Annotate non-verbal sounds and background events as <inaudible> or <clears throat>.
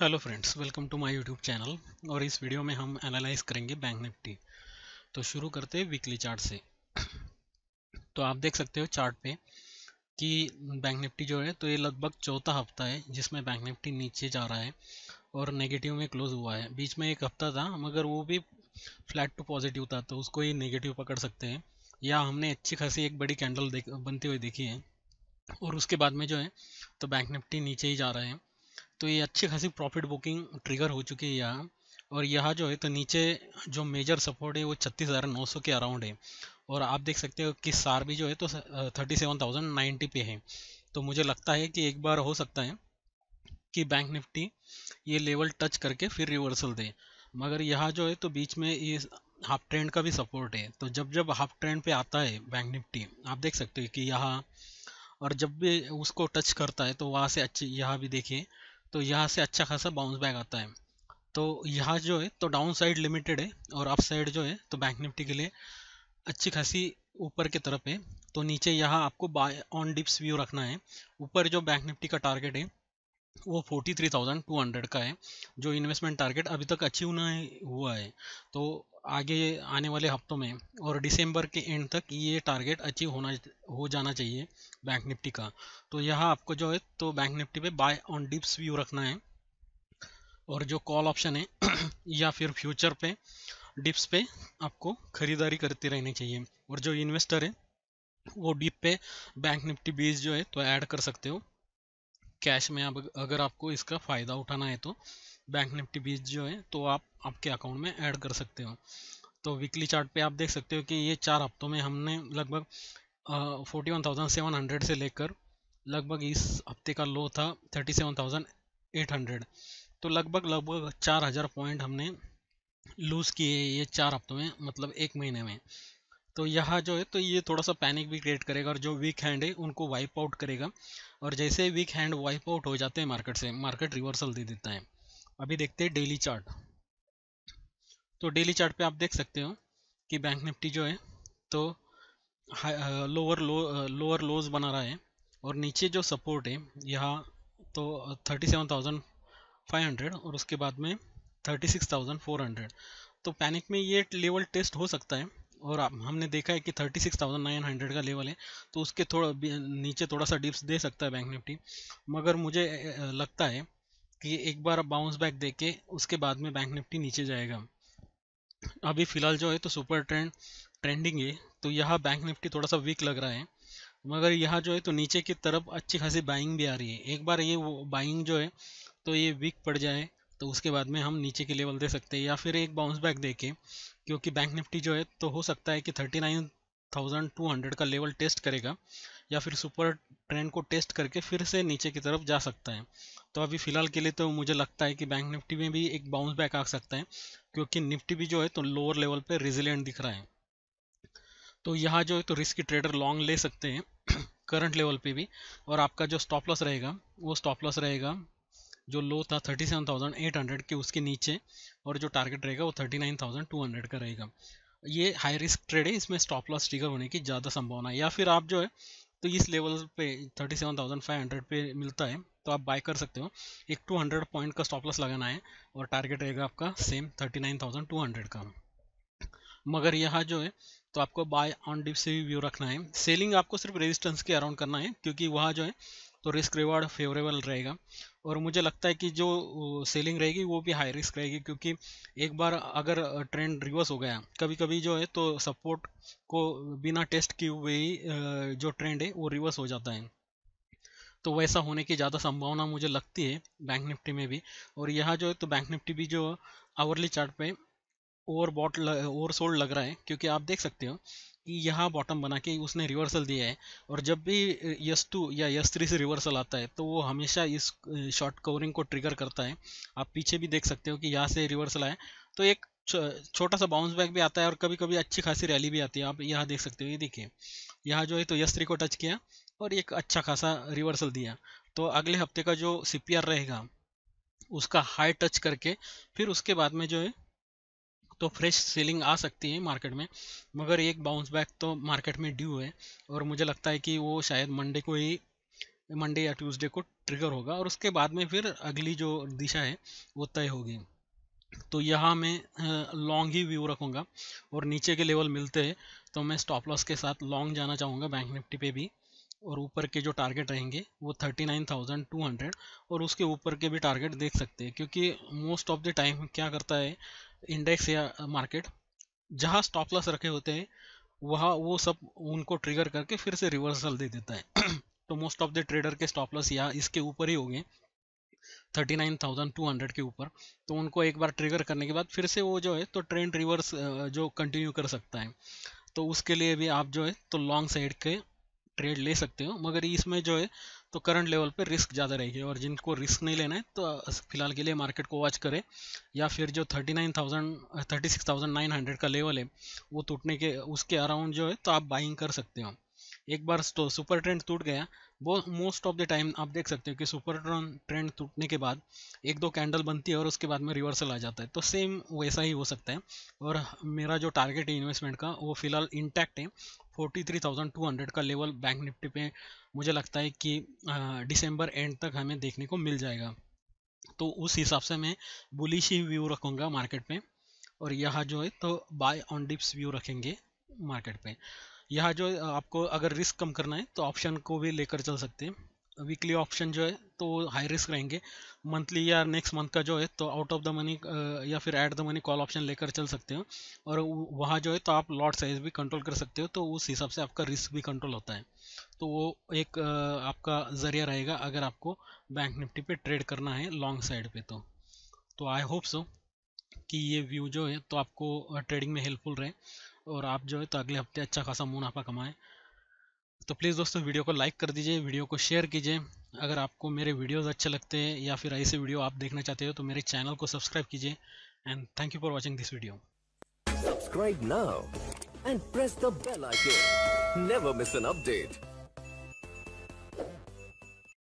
Hello friends welcome to my YouTube channel और इस video में हम एनालाइज करेंगे बैंक निफ्टी तो शुरू करते हैं वीकली चार्ट से तो आप देख सकते हो चार्ट पे कि बैंक निफ्टी जो है तो ये लगभग चौथा हफ्ता है जिसमें बैंक निफ्टी नीचे जा रहा है और नेगेटिव में क्लोज हुआ है बीच में एक हफ्ता था मगर वो भी फ्लैट टू पॉजिटिव था तो उसको ये नेगेटिव पकड़ सकते हैं या हमने अच्छी खासी एक बड़ी कैंडल बनती हुई देखी है और उसके बाद में जो है तो बैंक निफ्टी नीचे ही जा रहे हैं तो ये अच्छी खासी प्रॉफिट बुकिंग ट्रिगर हो चुकी है यहाँ और यहाँ जो है तो नीचे जो मेजर सपोर्ट है वो छत्तीस हज़ार नौ सौ के अराउंड है और आप देख सकते हो कि सार भी जो है तो थर्टी सेवन थाउजेंड नाइन्टी पे है तो मुझे लगता है कि एक बार हो सकता है कि बैंक निफ्टी ये लेवल टच करके फिर रिवर्सल दे मगर यहाँ जो है तो बीच में ये हाफ ट्रेंड का भी सपोर्ट है तो जब जब हाफ ट्रेंड पे आता है बैंक निफ्टी आप देख सकते हो कि यहाँ और जब भी उसको टच करता है तो वहाँ से अच्छी यहाँ भी देखिए तो यहाँ से अच्छा खासा बाउंस बैक आता है तो यहाँ जो है तो डाउन साइड लिमिटेड है और अप साइड जो है तो बैंक निफ्टी के लिए अच्छी खासी ऊपर की तरफ है तो नीचे यहाँ आपको बाय ऑन डिप्स व्यू रखना है ऊपर जो बैंक निफ्टी का टारगेट है वो 43,200 का है जो इन्वेस्टमेंट टारगेट अभी तक अचीव नहीं हुआ है तो आगे आने वाले हफ्तों में और दिसंबर के एंड तक ये टारगेट अचीव होना हो जाना चाहिए बैंक निफ्टी का तो यहाँ आपको जो है तो बैंक निफ्टी पे बाय ऑन डिप्स व्यू रखना है और जो कॉल ऑप्शन है <clears throat> या फिर फ्यूचर पे डिप्स पे आपको खरीदारी करते रहनी चाहिए और जो इन्वेस्टर है वो डिप पे बैंक निफ्टी बीज जो है तो ऐड कर सकते हो कैश में अब अगर आपको इसका फ़ायदा उठाना है तो बैंक निफ्टी बीस जो है तो आप आपके अकाउंट में ऐड कर सकते हो तो वीकली चार्ट पे आप देख सकते हो कि ये चार हफ्तों में हमने लगभग forty one thousand seven hundred से लेकर लगभग इस हफ्ते का लो था thirty seven thousand eight hundred तो लगभग लगभग चार हज़ार पॉइंट हमने लूज़ किए ये चार हफ्तों में मतलब एक महीने में तो यहाँ जो है तो ये थोड़ा सा पैनिक भी क्रिएट करेगा और जो वीक हैंड है उनको वाइप आउट करेगा और जैसे वीक हैंड वाइप आउट हो जाते हैं मार्केट से मार्केट रिवर्सल दे देता है अभी देखते हैं डेली चार्ट तो डेली चार्ट पे आप देख सकते हो कि बैंक निफ्टी जो है तो लोअर लो लोअर लोज बना रहा है और नीचे जो सपोर्ट है यहाँ तो thirty seven thousand five hundred और उसके बाद में thirty six thousand four hundred तो पैनिक में ये लेवल टेस्ट हो सकता है और हमने देखा है कि 36,900 का लेवल है तो उसके थोड़ा नीचे थोड़ा सा डिप्स दे सकता है बैंक निफ्टी मगर मुझे लगता है कि एक बार बाउंस बैक दे के उसके बाद में बैंक निफ्टी नीचे जाएगा अभी फ़िलहाल जो है तो सुपर ट्रेंड ट्रेंडिंग है तो यहाँ बैंक निफ्टी थोड़ा सा वीक लग रहा है मगर यहाँ जो है तो नीचे की तरफ अच्छी खासी बाइंग भी आ रही है एक बार ये वो बाइंग जो है तो ये वीक पड़ जाए तो उसके बाद में हम नीचे के लेवल दे सकते हैं या फिर एक बाउंस बैक दे के क्योंकि बैंक निफ्टी जो है तो हो सकता है कि thirty nine thousand two hundred का लेवल टेस्ट करेगा या फिर सुपर ट्रेंड को टेस्ट करके फिर से नीचे की तरफ जा सकता है तो अभी फ़िलहाल के लिए तो मुझे लगता है कि बैंक निफ्टी में भी एक बाउंस बैक आ सकता है क्योंकि निफ्टी भी जो है तो लोअर लेवल पर रिजिलेंट दिख रहा है तो यहाँ जो है तो रिस्क ट्रेडर लॉन्ग ले सकते हैं करंट <clears throat> लेवल पे भी और आपका जो स्टॉप लॉस रहेगा वो स्टॉप लॉस रहेगा जो लो था 37,800 के उसके नीचे और जो टारगेट रहेगा वो 39,200 का रहेगा ये हाई रिस्क ट्रेड है इसमें स्टॉप लॉस ट्रिगर होने की ज़्यादा संभावना है या फिर आप जो है तो इस लेवल पे 37,500 पे मिलता है तो आप बाय कर सकते हो एक 200 पॉइंट का स्टॉप लॉस लगाना है और टारगेट रहेगा आपका सेम 39,200 का मगर यहाँ जो है तो आपको बाय ऑन डिप से भी व्यू रखना है सेलिंग आपको सिर्फ रेजिस्टेंस के अराउंड करना है क्योंकि वहाँ जो है तो रिस्क रिवार्ड फेवरेबल रहेगा और मुझे लगता है कि जो सेलिंग रहेगी वो भी हाई रिस्क रहेगी क्योंकि एक बार अगर ट्रेंड रिवर्स हो गया कभी कभी जो है तो सपोर्ट को बिना टेस्ट किए हुए ही जो ट्रेंड है वो रिवर्स हो जाता है तो वैसा होने की ज़्यादा संभावना मुझे लगती है बैंक निफ्टी में भी और यहाँ जो है तो बैंक निफ्टी भी जो आवरली चार्ट पे ओवर बॉट ओवर सोल्ड लग रहा है क्योंकि आप देख सकते हो कि यहाँ बॉटम बना के उसने रिवर्सल दिया है और जब भी यस टू या यस थ्री से रिवर्सल आता है तो वो हमेशा इस शॉर्ट कवरिंग को ट्रिगर करता है आप पीछे भी देख सकते हो कि यहाँ से रिवर्सल आए तो एक छोटा सा बाउंस बैक भी आता है और कभी कभी अच्छी खासी रैली भी आती है आप यहाँ देख सकते हो ये देखिए यहाँ जो है तो यस थ्री को टच किया और एक अच्छा खासा रिवर्सल दिया तो अगले हफ्ते का जो सी रहेगा उसका हाई टच करके फिर उसके बाद में जो है तो फ्रेश सेलिंग आ सकती है मार्केट में मगर एक बाउंस बैक तो मार्केट में ड्यू है और मुझे लगता है कि वो शायद मंडे को ही मंडे या ट्यूसडे को ट्रिगर होगा और उसके बाद में फिर अगली जो दिशा है वो तय होगी तो यहाँ मैं लॉन्ग ही व्यू रखूँगा और नीचे के लेवल मिलते हैं तो मैं स्टॉप लॉस के साथ लॉन्ग जाना चाहूँगा बैंक निफ्टी पे भी और ऊपर के जो टारगेट रहेंगे वो 39,200 और उसके ऊपर के भी टारगेट देख सकते हैं क्योंकि मोस्ट ऑफ द टाइम क्या करता है इंडेक्स या मार्केट जहाँ स्टॉप लॉस रखे होते हैं वहाँ वो सब उनको ट्रिगर करके फिर से रिवर्सल दे देता है <clears throat> तो मोस्ट ऑफ द ट्रेडर के स्टॉप लॉस या इसके ऊपर ही होंगे 39,200 के ऊपर तो उनको एक बार ट्रिगर करने के बाद फिर से वो जो है तो ट्रेंड रिवर्स जो कंटिन्यू कर सकता है तो उसके लिए भी आप जो है तो लॉन्ग साइड के ट्रेड ले सकते हो मगर इसमें जो है तो करंट लेवल पे रिस्क ज़्यादा रहेगी और जिनको रिस्क नहीं लेना है तो फिलहाल के लिए मार्केट को वॉच करें या फिर जो 39,000 nine thousand thirty six thousand nine hundred का लेवल है वो टूटने के उसके अराउंड जो है तो आप बाइंग कर सकते हो एक बार तो सुपर ट्रेंड टूट गया वो मोस्ट ऑफ द टाइम आप देख सकते हो कि सुपर ट्रेंड टूटने के बाद एक दो कैंडल बनती है और उसके बाद में रिवर्सल आ जाता है तो सेम वैसा ही हो सकता है और मेरा जो टारगेट है इन्वेस्टमेंट का वो फिलहाल इंटैक्ट है 43,200 का लेवल बैंक निफ्टी पे मुझे लगता है कि दिसंबर एंड तक हमें देखने को मिल जाएगा तो उस हिसाब से मैं बुलिश ही व्यू रखूँगा मार्केट में और यह जो है तो बाय ऑन डिप्स व्यू रखेंगे मार्केट पे यह जो आपको अगर रिस्क कम करना है तो ऑप्शन को भी लेकर चल सकते हैं वीकली ऑप्शन जो है तो हाई रिस्क रहेंगे मंथली या नेक्स्ट मंथ का जो है तो आउट ऑफ द मनी या फिर at the money call option लेकर चल सकते हो और वहाँ जो है तो आप लॉट साइज भी कंट्रोल कर सकते हो तो उस हिसाब से आपका रिस्क भी कंट्रोल होता है तो वो एक आपका ज़रिया रहेगा अगर आपको बैंक निफ्टी पे ट्रेड करना है लॉन्ग साइड पे तो तो आई होप सो कि ये व्यू जो है तो आपको ट्रेडिंग में हेल्पफुल रहे और आप जो है तो अगले हफ्ते अच्छा खासा मुनाफा कमाएं तो प्लीज़ दोस्तों वीडियो को लाइक कर दीजिए वीडियो को शेयर कीजिए अगर आपको मेरे वीडियोज़ अच्छे लगते हैं या फिर ऐसे वीडियो आप देखना चाहते हो तो मेरे चैनल को सब्सक्राइब कीजिए and thank you for watching this video Subscribe now and press the bell icon. Never miss an update.